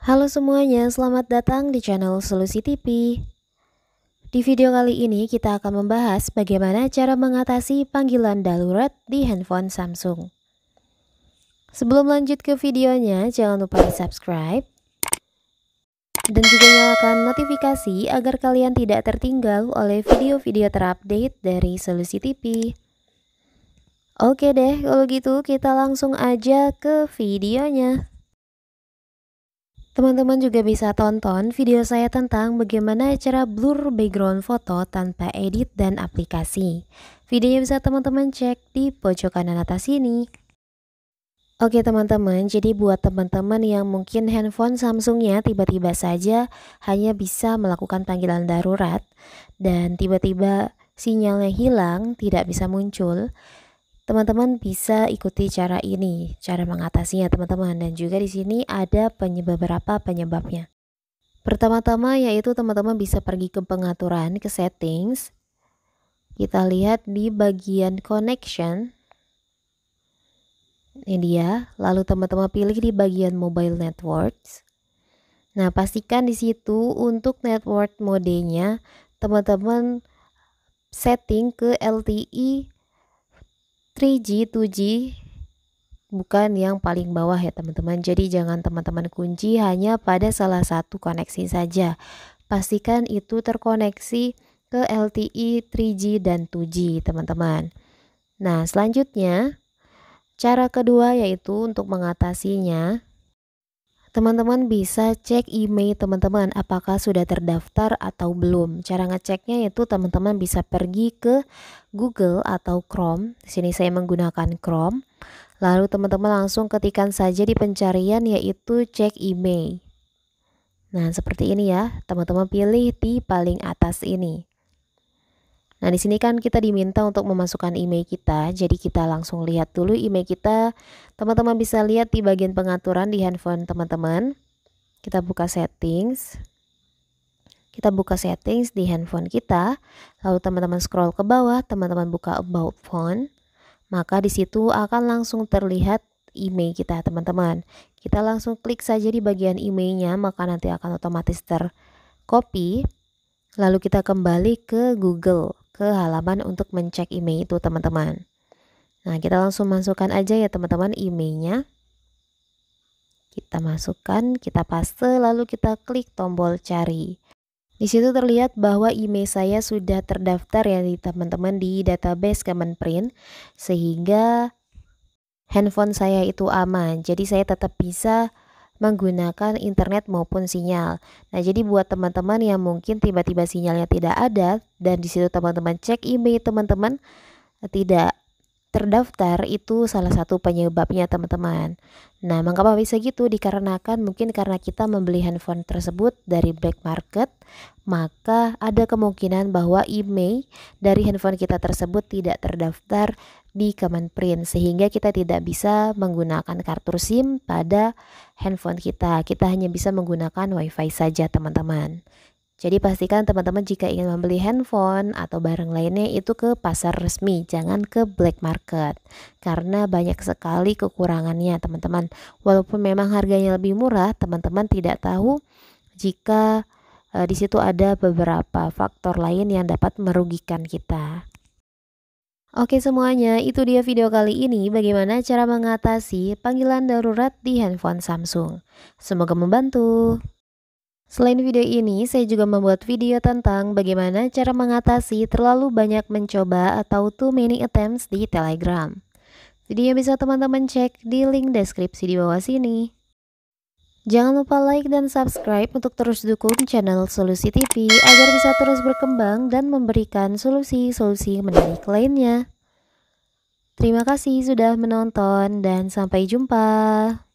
Halo semuanya, selamat datang di channel Solusi TV. Di video kali ini kita akan membahas bagaimana cara mengatasi panggilan darurat di handphone Samsung. Sebelum lanjut ke videonya, jangan lupa di subscribe dan juga nyalakan notifikasi agar kalian tidak tertinggal oleh video-video terupdate dari Solusi TV. Oke deh, kalau gitu kita langsung aja ke videonya. Teman-teman juga bisa tonton video saya tentang bagaimana cara blur background foto tanpa edit dan aplikasi. Videonya bisa teman-teman cek di pojok kanan atas ini. Oke teman-teman, jadi buat teman-teman yang mungkin handphone Samsungnya tiba-tiba saja hanya bisa melakukan panggilan darurat dan tiba-tiba sinyalnya hilang, tidak bisa muncul, teman-teman bisa ikuti cara ini, cara mengatasinya teman-teman. Dan juga di sini ada penyebab berapa penyebabnya. Pertama-tama yaitu teman-teman bisa pergi ke pengaturan, ke settings. Kita lihat di bagian connection. Ini dia. Lalu teman-teman pilih di bagian mobile networks. Nah, pastikan di situ untuk network modenya teman-teman setting ke LTE 3G, 2G bukan yang paling bawah ya teman-teman. Jadi jangan teman-teman kunci hanya pada salah satu koneksi saja. Pastikan itu terkoneksi ke LTE, 3G, dan 2G teman-teman. Nah selanjutnya cara kedua yaitu untuk mengatasinya Teman-teman bisa cek email teman-teman apakah sudah terdaftar atau belum. Cara ngeceknya yaitu teman-teman bisa pergi ke Google atau Chrome. Di sini saya menggunakan Chrome. Lalu teman-teman langsung ketikkan saja di pencarian yaitu cek email. Nah, seperti ini ya. Teman-teman pilih di paling atas ini. Nah, di sini kan kita diminta untuk memasukkan email kita. Jadi kita langsung lihat dulu email kita. Teman-teman bisa lihat di bagian pengaturan di handphone teman-teman. Kita buka settings. Kita buka settings di handphone kita. Lalu teman-teman scroll ke bawah, teman-teman buka about phone. Maka di situ akan langsung terlihat email kita teman-teman kita langsung klik saja di bagian emailnya maka nanti akan otomatis tercopy lalu kita kembali ke Google ke halaman untuk mencek email itu teman-teman. Nah, kita langsung masukkan aja ya teman-teman emailnya. Kita masukkan, kita paste, lalu kita klik tombol cari. Di situ terlihat bahwa email saya sudah terdaftar ya di teman-teman di database Kemenprint sehingga handphone saya itu aman. Jadi saya tetap bisa menggunakan internet maupun sinyal. Nah, jadi buat teman-teman yang mungkin tiba-tiba sinyalnya tidak ada dan di situ teman-teman cek email teman-teman tidak terdaftar itu salah satu penyebabnya teman-teman. Nah, mengapa bisa gitu? Dikarenakan mungkin karena kita membeli handphone tersebut dari black market, maka ada kemungkinan bahwa email dari handphone kita tersebut tidak terdaftar di Kemenprint sehingga kita tidak bisa menggunakan kartu SIM pada handphone kita. Kita hanya bisa menggunakan WiFi saja, teman-teman. Jadi pastikan teman-teman jika ingin membeli handphone atau barang lainnya itu ke pasar resmi, jangan ke black market. Karena banyak sekali kekurangannya teman-teman. Walaupun memang harganya lebih murah, teman-teman tidak tahu jika e, di situ ada beberapa faktor lain yang dapat merugikan kita. Oke semuanya, itu dia video kali ini bagaimana cara mengatasi panggilan darurat di handphone Samsung. Semoga membantu. Selain video ini, saya juga membuat video tentang bagaimana cara mengatasi terlalu banyak mencoba atau too many attempts di Telegram. Video bisa teman-teman cek di link deskripsi di bawah sini. Jangan lupa like dan subscribe untuk terus dukung channel Solusi TV agar bisa terus berkembang dan memberikan solusi-solusi menarik lainnya. Terima kasih sudah menonton dan sampai jumpa.